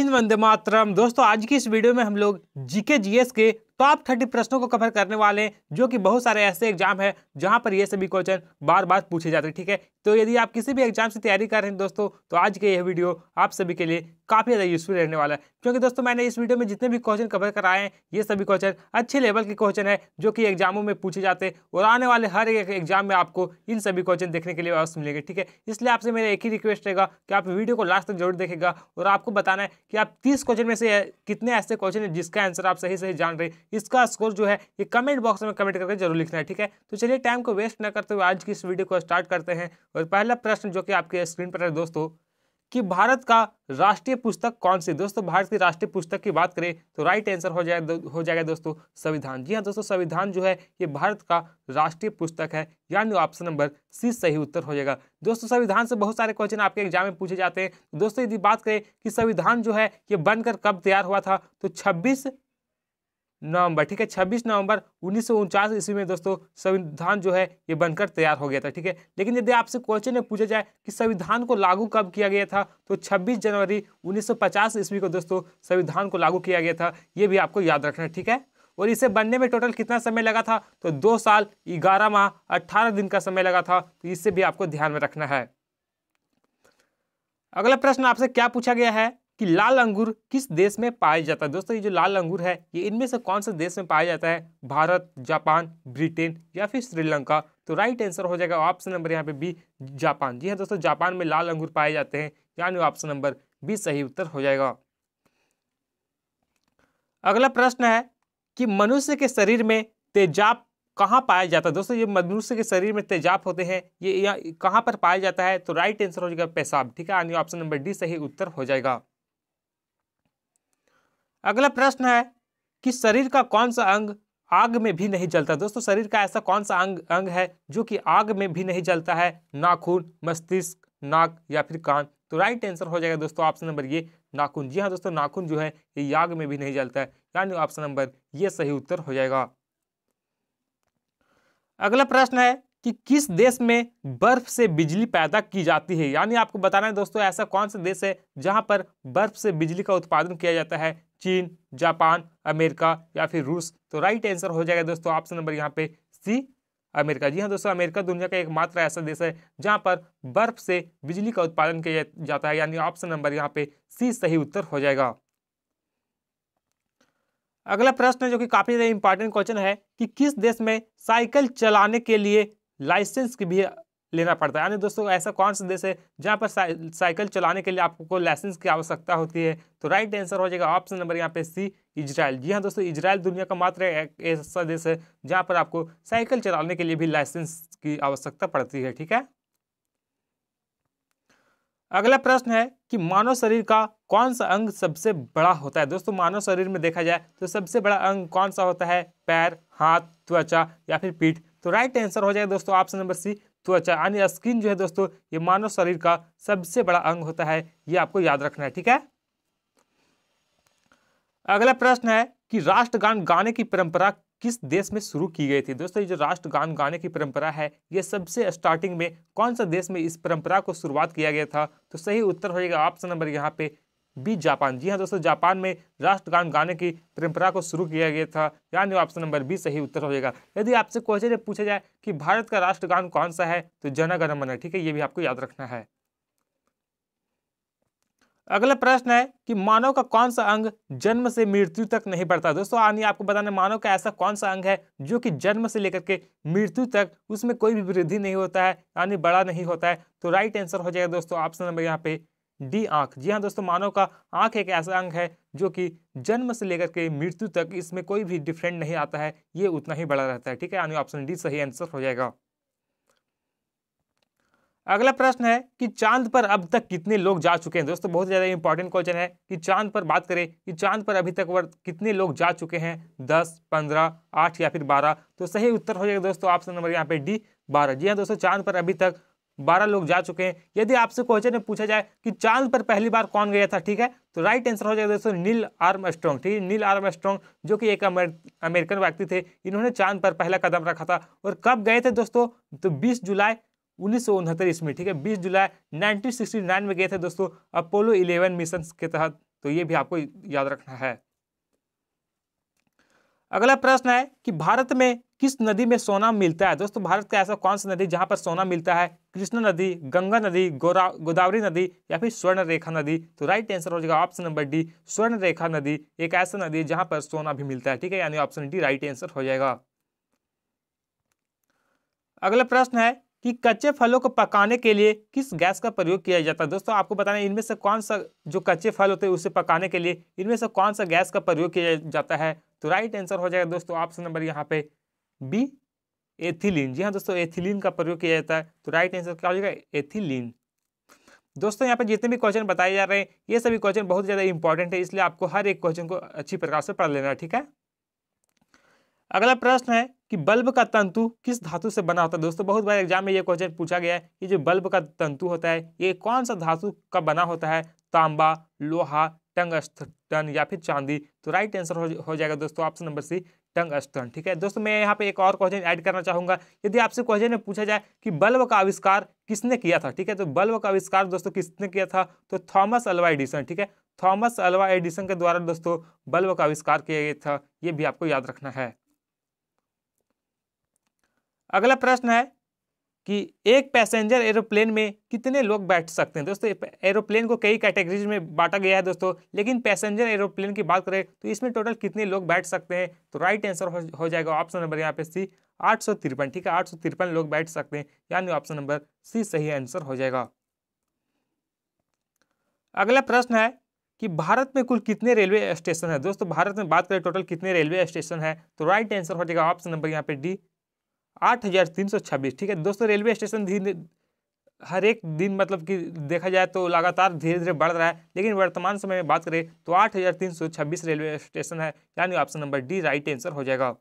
इन वंदे मातरम दोस्तों आज की इस वीडियो में हम लोग जीके जीएस के टॉप तो थर्टी प्रश्नों को कवर करने वाले हैं जो कि बहुत सारे ऐसे एग्जाम है जहाँ पर ये सभी क्वेश्चन बार बार पूछे जाते हैं ठीक है तो यदि आप किसी भी एग्जाम से तैयारी कर रहे हैं दोस्तों तो आज के यह वीडियो आप सभी के लिए काफ़ी ज़्यादा यूजफुल रहने वाला है क्योंकि दोस्तों मैंने इस वीडियो में जितने भी क्वेश्चन कवर कराए हैं ये सभी क्वेश्चन अच्छे लेवल के क्वेश्चन है जो कि एग्जामों में पूछे जाते हैं और आने वाले हर एक एग्जाम में आपको इन सभी क्वेश्चन देखने के लिए अवश्य मिलेंगे ठीक है इसलिए आपसे मेरा एक ही रिक्वेस्ट रहेगा कि आप वीडियो को लास्ट तक जरूर देखेगा और आपको बताना है कि आप तीस क्वेश्चन में से कितने ऐसे क्वेश्चन है जिसका आंसर आप सही सही जान रहे हैं इसका स्कोर जो है ये कमेंट बॉक्स में कमेंट करके जरूर लिखना है ठीक है तो चलिए टाइम को वेस्ट न करते हुए आज की इस वीडियो को स्टार्ट करते हैं और पहला प्रश्न जो कि आपके स्क्रीन पर है दोस्तों कि भारत का राष्ट्रीय पुस्तक कौन सी दोस्तों भारत की राष्ट्रीय पुस्तक की बात करें तो राइट आंसर हो जाए हो जाएगा दोस्तों संविधान जी हाँ दोस्तों संविधान जो है ये भारत का राष्ट्रीय पुस्तक है यानी ऑप्शन नंबर सी सही उत्तर हो जाएगा दोस्तों संविधान से बहुत सारे क्वेश्चन आपके एग्जाम में पूछे जाते हैं दोस्तों यदि बात करें कि संविधान जो है ये बनकर कब तैयार हुआ था तो छब्बीस नवंबर ठीक है 26 नवंबर उन्नीस ईस्वी में दोस्तों संविधान जो है ये बनकर तैयार हो गया था ठीक है लेकिन यदि आपसे क्वेश्चन में पूछा जाए कि संविधान को लागू कब किया गया था तो 26 जनवरी 1950 ईस्वी को दोस्तों संविधान को लागू किया गया था ये भी आपको याद रखना ठीक है और इसे बनने में टोटल कितना समय लगा था तो दो साल ग्यारह माह अट्ठारह दिन का समय लगा था तो इससे भी आपको ध्यान में रखना है अगला प्रश्न आपसे क्या पूछा गया है कि लाल अंगूर किस देश में पाया जाता है दोस्तों ये जो लाल अंगूर है ये इनमें से कौन से देश में पाया जाता है भारत जापान ब्रिटेन या फिर श्रीलंका तो राइट आंसर हो जाएगा ऑप्शन नंबर यहाँ पे बी जापान जी हाँ दोस्तों जापान में लाल अंगूर पाए जाते हैं यानी ऑप्शन नंबर बी सही उत्तर हो जाएगा अगला प्रश्न है कि मनुष्य के शरीर में तेजाब कहाँ पाया जाता है दोस्तों ये मनुष्य के शरीर में तेजाब होते हैं ये कहाँ पर पाया जाता है तो राइट आंसर हो जाएगा पेशाब ठीक है यानी ऑप्शन नंबर डी सही उत्तर हो जाएगा अगला प्रश्न है कि शरीर का कौन सा अंग आग में भी नहीं जलता दोस्तों शरीर का ऐसा कौन सा अंग अंग है जो कि आग में भी नहीं जलता है नाखून मस्तिष्क नाक या फिर कान तो राइट आंसर हो जाएगा दोस्तों ऑप्शन नंबर ये नाखून जी हाँ दोस्तों नाखून जो है ये आग में भी नहीं जलता है यानी ऑप्शन नंबर ये सही उत्तर हो जाएगा अगला प्रश्न है कि किस देश में बर्फ से बिजली पैदा की जाती है यानी आपको बताना है दोस्तों ऐसा कौन सा देश है जहां पर बर्फ से बिजली का उत्पादन किया जाता है चीन जापान अमेरिका या फिर रूस तो राइट आंसर हो जाएगा दोस्तों ऑप्शन नंबर यहाँ पे सी अमेरिका जी हाँ दोस्तों अमेरिका दुनिया का एकमात्र ऐसा देश है जहाँ पर बर्फ से बिजली का उत्पादन किया जाता है यानी ऑप्शन नंबर यहाँ पे सी सही उत्तर हो जाएगा अगला प्रश्न है जो कि काफी ज्यादा इंपॉर्टेंट क्वेश्चन है कि किस देश में साइकिल चलाने के लिए लाइसेंस की भी लेना पड़ता है यानी दोस्तों ऐसा कौन सा देश है जहाँ पर साइ, साइकिल चलाने के लिए आपको लाइसेंस की आवश्यकता होती है तो राइट आंसर हो जाएगा ऑप्शन नंबर यहाँ पे सी इजराइल जी हाँ दोस्तों इजराइल दुनिया का मात्र ऐसा देश है जहाँ पर आपको साइकिल चलाने के लिए भी लाइसेंस की आवश्यकता पड़ती है ठीक है अगला प्रश्न है कि मानव शरीर का कौन सा अंग सबसे बड़ा होता है दोस्तों मानव शरीर में देखा जाए तो सबसे बड़ा अंग कौन सा होता है पैर हाथ त्वचा या फिर पीठ तो राइट आंसर हो जाएगा दोस्तों ऑप्शन नंबर सी त्वचा तो अच्छा, यानी स्किन जो है दोस्तों ये मानव शरीर का सबसे बड़ा अंग होता है ये आपको याद रखना है ठीक है अगला प्रश्न है कि राष्ट्रगान गाने की परंपरा किस देश में शुरू की गई थी दोस्तों ये जो राष्ट्रगान गाने की परंपरा है ये सबसे स्टार्टिंग में कौन सा देश में इस परंपरा को शुरुआत किया गया था तो सही उत्तर होगा ऑप्शन नंबर यहाँ पे बी जापान जी हाँ दोस्तों जापान में राष्ट्रगान गाने की परंपरा को शुरू किया गया था यानी ऑप्शन नंबर बी सही उत्तर हो जाएगा यदि आपसे क्वेश्चन पूछा जाए कि भारत का राष्ट्रगान कौन सा है तो जनगण मन ठीक है ये भी आपको याद रखना है अगला प्रश्न है कि मानव का कौन सा अंग जन्म से मृत्यु तक नहीं बढ़ता दोस्तों आनी आपको बताना मानव का ऐसा कौन सा अंग है जो कि जन्म से लेकर के मृत्यु तक उसमें कोई भी वृद्धि नहीं होता है यानी बड़ा नहीं होता है तो राइट आंसर हो जाएगा दोस्तों ऑप्शन नंबर यहाँ पे डी आंख जी हाँ दोस्तों मानव का आंख एक ऐसा अंग है जो कि जन्म से लेकर के मृत्यु तक इसमें कोई भी डिफरेंट नहीं आता है ये उतना ही बड़ा रहता है ठीक है यानी ऑप्शन डी सही आंसर हो जाएगा अगला प्रश्न है कि चांद पर अब तक कितने लोग जा चुके हैं दोस्तों बहुत ज़्यादा इंपॉर्टेंट क्वेश्चन है कि चांद पर बात करें कि चांद पर अभी तक कितने लोग जा चुके हैं दस पंद्रह आठ या फिर बारह तो सही उत्तर हो जाएगा दोस्तों ऑप्शन नंबर यहाँ पे डी बारह जी हाँ दोस्तों चांद पर अभी तक बारह लोग जा चुके हैं यदि आपसे क्वेश्चन में पूछा जाए कि चांद पर पहली बार कौन गया था ठीक है तो राइट आंसर हो जाएगा दोस्तों नील आर्म स्ट्रॉन्ग ठीक है नील आर्म स्ट्रॉन्ग जो कि एक अमेर, अमेरिकन व्यक्ति थे इन्होंने चांद पर पहला कदम रखा था और कब गए थे दोस्तों तो बीस जुलाई उन्नीस सौ उनहत्तर ईस्वी ठीक है बीस जुलाई नाइन में गए थे दोस्तों अपोलो इलेवन मिशन के तहत तो ये भी आपको याद रखना है अगला प्रश्न है कि भारत में किस नदी में सोना मिलता है दोस्तों भारत का ऐसा कौन सा नदी जहाँ पर सोना मिलता है कृष्णा नदी गंगा नदी गोदावरी नदी या फिर स्वर्ण रेखा नदी तो राइट आंसर हो जाएगा ऑप्शन नंबर डी स्वर्ण रेखा नदी एक ऐसा नदी है जहाँ पर सोना भी मिलता है ठीक है यानी ऑप्शन डी राइट आंसर हो जाएगा अगला प्रश्न है कि कच्चे फलों को पकाने के लिए किस गैस का प्रयोग किया जाता है दोस्तों आपको बताना इनमें से कौन सा जो कच्चे फल होते हैं उसे पकाने के लिए इनमें से कौन सा गैस का प्रयोग किया जाता है तो राइट आंसर हो जाएगा दोस्तों ऑप्शन नंबर यहाँ पे बी एथिलीन जी हाँ दोस्तों एथिलीन का प्रयोग किया जाता है तो राइट आंसर क्या हो जाएगा एथिलीन दोस्तों यहाँ पर जितने भी क्वेश्चन बताए जा रहे हैं ये सभी क्वेश्चन बहुत ज़्यादा इंपॉर्टेंट है इसलिए आपको हर एक क्वेश्चन को अच्छी प्रकार से पढ़ लेना है ठीक है अगला प्रश्न है कि बल्ब का तंतु किस धातु से बना होता है दोस्तों बहुत बार एग्जाम में ये क्वेश्चन पूछा गया है कि जो बल्ब का तंतु होता है ये कौन सा धातु का बना होता है तांबा लोहा टंगस्टन या फिर चांदी तो राइट आंसर हो, हो जाएगा दोस्तों ऑप्शन नंबर सी टंगस्टन ठीक है दोस्तों मैं यहाँ पे एक और क्वेश्चन ऐड करना चाहूंगा यदि आपसे क्वेश्चन में पूछा जाए कि बल्ब का आविष्कार किसने किया था ठीक है तो बल्ब का आविष्कार दोस्तों किसने किया था तो थॉमस अल्वा एडिसन ठीक है थॉमस अल्वा एडिसन के द्वारा दोस्तों बल्ब का आविष्कार किया गया था ये भी आपको याद रखना है अगला प्रश्न है कि एक पैसेंजर एरोप्लेन में कितने लोग बैठ सकते हैं दोस्तों एरोप्लेन को कई कैटेगरीज में बांटा गया है दोस्तों लेकिन पैसेंजर एरोप्लेन की बात करें तो इसमें टोटल कितने लोग बैठ सकते हैं तो राइट आंसर हो, जाएगा ऑप्शन नंबर यहाँ पे सी आठ ठीक है आठ सौ तिरपन लोग बैठ सकते हैं यानी ऑप्शन नंबर सी सही आंसर हो जाएगा अगला प्रश्न है कि भारत में कुल कितने रेलवे स्टेशन है दोस्तों भारत में बात करें टोटल कितने रेलवे स्टेशन है तो राइट आंसर हो जाएगा ऑप्शन नंबर यहाँ पे डी आठ हज़ार तीन सौ छब्बीस ठीक है दोस्तों रेलवे स्टेशन धीरे हर एक दिन मतलब कि देखा जाए तो लगातार धीरे धीरे बढ़ रहा है लेकिन वर्तमान समय में बात करें तो आठ हज़ार तीन सौ छब्बीस रेलवे स्टेशन है यानी option number D right answer हो जाएगा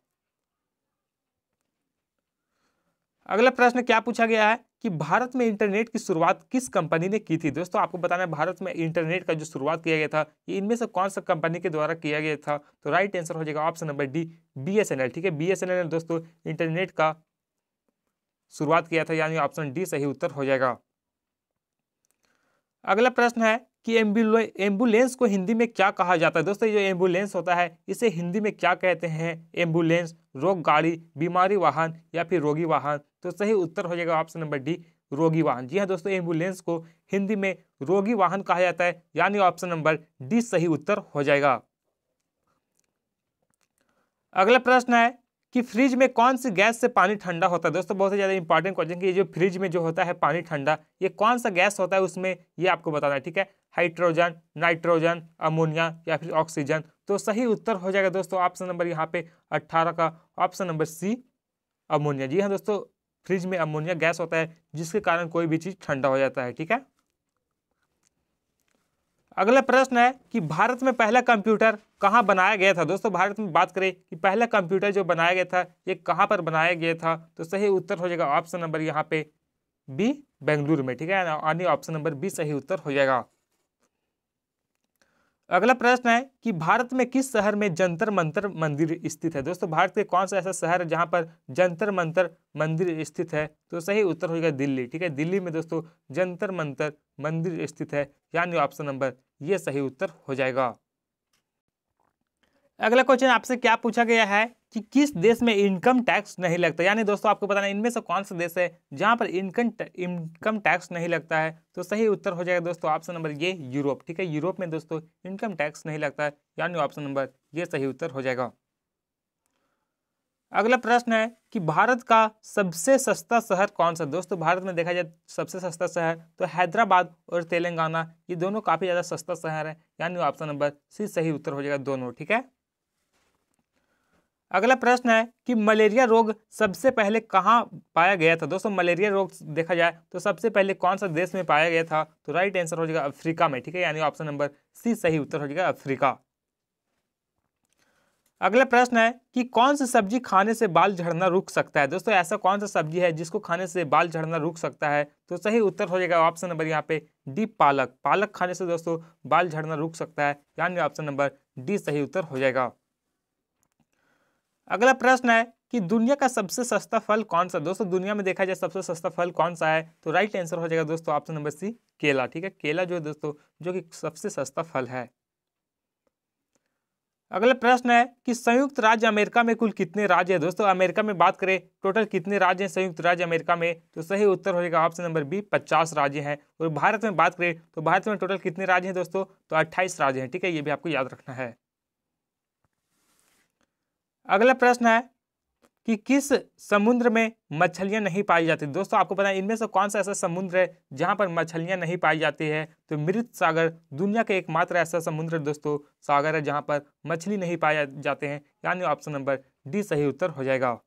अगला प्रश्न क्या पूछा गया है कि भारत में इंटरनेट की शुरुआत किस कंपनी ने की थी दोस्तों आपको बताना है भारत में इंटरनेट का जो शुरुआत किया गया था ये इनमें से कौन सा कंपनी के द्वारा किया गया था तो राइट आंसर हो जाएगा ऑप्शन नंबर डी बी ठीक है बी दोस्तों इंटरनेट का शुरुआत किया था यानी ऑप्शन डी सही उत्तर हो जाएगा अगला प्रश्न है कि एम्बुलेंस को हिंदी में क्या कहा जाता है दोस्तों जो एम्बुलेंस होता है इसे हिंदी में क्या कहते हैं एम्बुलेंस रोग गाड़ी बीमारी वाहन या फिर रोगी वाहन तो सही उत्तर हो जाएगा ऑप्शन नंबर डी रोगी वाहन जी हाँ दोस्तों एम्बुलेंस को हिंदी में रोगी वाहन कहा जाता है यानी ऑप्शन नंबर डी सही उत्तर हो जाएगा अगला प्रश्न है कि फ्रिज में कौन सी गैस से पानी ठंडा होता है दोस्तों बहुत ही ज़्यादा इंपॉर्टेंट क्वेश्चन कि ये जो फ्रिज में जो होता है पानी ठंडा ये कौन सा गैस होता है उसमें ये आपको बताना है ठीक है हाइड्रोजन नाइट्रोजन अमोनिया या फिर ऑक्सीजन तो सही उत्तर हो जाएगा दोस्तों ऑप्शन नंबर यहाँ पे अट्ठारह का ऑप्शन नंबर सी अमोनिया जी हाँ दोस्तों फ्रिज में अमोनिया गैस होता है जिसके कारण कोई भी चीज़ ठंडा हो जाता है ठीक है अगला प्रश्न है कि भारत में पहला कंप्यूटर कहाँ बनाया गया था दोस्तों भारत में बात करें कि पहला कंप्यूटर जो बनाया गया था ये कहाँ पर बनाया गया था तो सही उत्तर हो जाएगा ऑप्शन नंबर यहाँ पे बी बेंगलुरु में ठीक है ना ऑप्शन नंबर बी सही उत्तर हो जाएगा अगला प्रश्न है कि भारत में किस शहर में जंतर मंतर मंदिर स्थित है दोस्तों भारत के कौन सा ऐसा शहर है जहाँ पर जंतर मंतर मंदिर स्थित है तो सही उत्तर होगा दिल्ली ठीक है दिल्ली में दोस्तों जंतर मंतर मंदिर स्थित है यानी ऑप्शन नंबर ये सही उत्तर हो जाएगा अगला क्वेश्चन आपसे क्या पूछा गया है कि किस देश में इनकम टैक्स नहीं लगता यानी दोस्तों आपको बताना इनमें से कौन सा देश है जहां पर इनकम इनकम टैक्स नहीं लगता है तो सही उत्तर हो जाएगा दोस्तों ऑप्शन नंबर ये यूरोप ठीक है यूरोप में दोस्तों इनकम टैक्स नहीं लगता है यानी ऑप्शन नंबर ये सही उत्तर हो जाएगा अगला प्रश्न है कि भारत का सबसे सस्ता शहर कौन सा दोस्तों भारत में देखा जाए सबसे सस्ता शहर तो हैदराबाद और तेलंगाना ये दोनों काफ़ी ज़्यादा सस्ता शहर है यानी ऑप्शन नंबर सी सही उत्तर हो जाएगा दोनों ठीक है अगला प्रश्न है कि मलेरिया रोग सबसे पहले कहाँ पाया गया था दोस्तों मलेरिया रोग देखा जाए तो सबसे पहले कौन सा देश में पाया गया था तो राइट आंसर हो जाएगा अफ्रीका में ठीक है यानी ऑप्शन नंबर सी सही उत्तर हो जाएगा अफ्रीका अगला प्रश्न है कि कौन सी सब्जी खाने से बाल झड़ना रुक सकता है दोस्तों ऐसा कौन सा सब्जी है जिसको खाने से बाल झड़ना रुक सकता है तो सही उत्तर हो जाएगा ऑप्शन नंबर यहाँ पे डी पालक पालक खाने से दोस्तों बाल झड़ना रुक सकता है यानी ऑप्शन नंबर डी सही उत्तर हो जाएगा अगला प्रश्न है कि दुनिया का सबसे सस्ता फल कौन सा दोस्तों दुनिया में देखा जाए सबसे सस्ता फल कौन सा है तो राइट आंसर हो जाएगा दोस्तों ऑप्शन नंबर सी केला ठीक है केला जो है दोस्तों जो कि सबसे सस्ता फल है अगला प्रश्न है कि संयुक्त राज्य अमेरिका में कुल कितने राज्य हैं दोस्तों अमेरिका में बात करें टोटल कितने राज्य हैं संयुक्त राज्य अमेरिका में तो सही उत्तर हो जाएगा ऑप्शन नंबर बी पचास राज्य हैं और भारत में बात करें तो भारत में टोटल कितने राज्य हैं दोस्तों तो अट्ठाईस राज्य हैं ठीक है ये भी आपको याद रखना है अगला प्रश्न है कि किस समुद्र में मछलियां नहीं पाई जाती दोस्तों आपको पता है इनमें से कौन सा ऐसा समुद्र है जहां पर मछलियां नहीं पाई जाती है तो मृत सागर दुनिया के एकमात्र ऐसा समुद्र दोस्तों सागर है जहां पर मछली नहीं पाए जाते हैं यानी ऑप्शन नंबर डी सही उत्तर हो जाएगा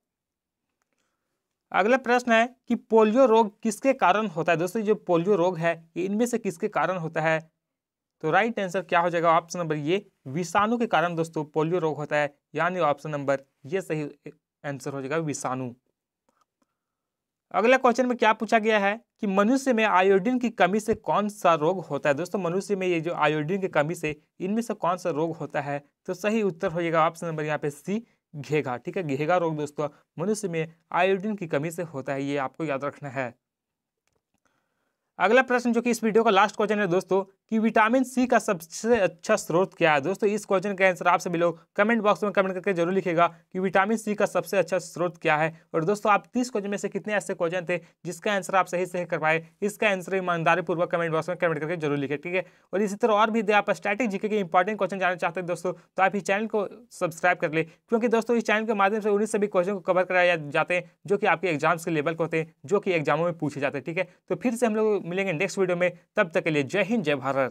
अगला प्रश्न है कि पोलियो रोग किसके कारण होता है दोस्तों जो पोलियो रोग है इनमें से किसके कारण होता है तो राइट आंसर क्या हो जाएगा ऑप्शन नंबर ये विषाणु के कारण दोस्तों पोलियो रोग होता है यानी ऑप्शन नंबर ये सही आंसर हो जाएगा विषाणु अगला क्वेश्चन में क्या पूछा गया है कि मनुष्य में आयोडीन की कमी से कौन सा रोग होता है दोस्तों मनुष्य में ये जो आयोडीन की कमी से इनमें से कौन सा रोग होता है तो सही उत्तर हो जाएगा ऑप्शन नंबर यहाँ पे सी घेगा ठीक है घेगा रोग दोस्तों मनुष्य में आयोडीन की कमी से होता है ये आपको याद रखना है अगला प्रश्न जो कि इस वीडियो का लास्ट क्वेश्चन है दोस्तों कि विटामिन सी का सबसे अच्छा स्रोत क्या है दोस्तों इस क्वेश्चन का आंसर आप सभी लोग कमेंट बॉक्स में कमेंट करके जरूर लिखेगा कि विटामिन सी का सबसे अच्छा स्रोत क्या है और दोस्तों आप तीस क्वेश्चन में से कितने ऐसे क्वेश्चन थे जिसका आंसर आप सही सही कर पाए इसका आंसर ईमानदारी पूर्वक कमेंट बॉक्स में कमेंट करके जरूर लिखे ठीक है और इसी तरह और भी आप स्टैटिक जीके के इंपॉर्टेंट क्वेश्चन जानना चाहते हैं दोस्तों तो आप इस चैनल को सब्सक्राइब कर ले क्योंकि दोस्तों इस चैनल के माध्यम से उन्हीं सभी क्वेश्चन को कवर कराया जाते हैं जो कि आपके एग्जाम्स के लेवल के होते हैं जो कि एग्जामों में पूछे जाते हैं ठीक है तो फिर से हम लोग मिलेंगे नेक्स्ट वीडियो में तब तक के लिए जय हिंद जय भारत арғы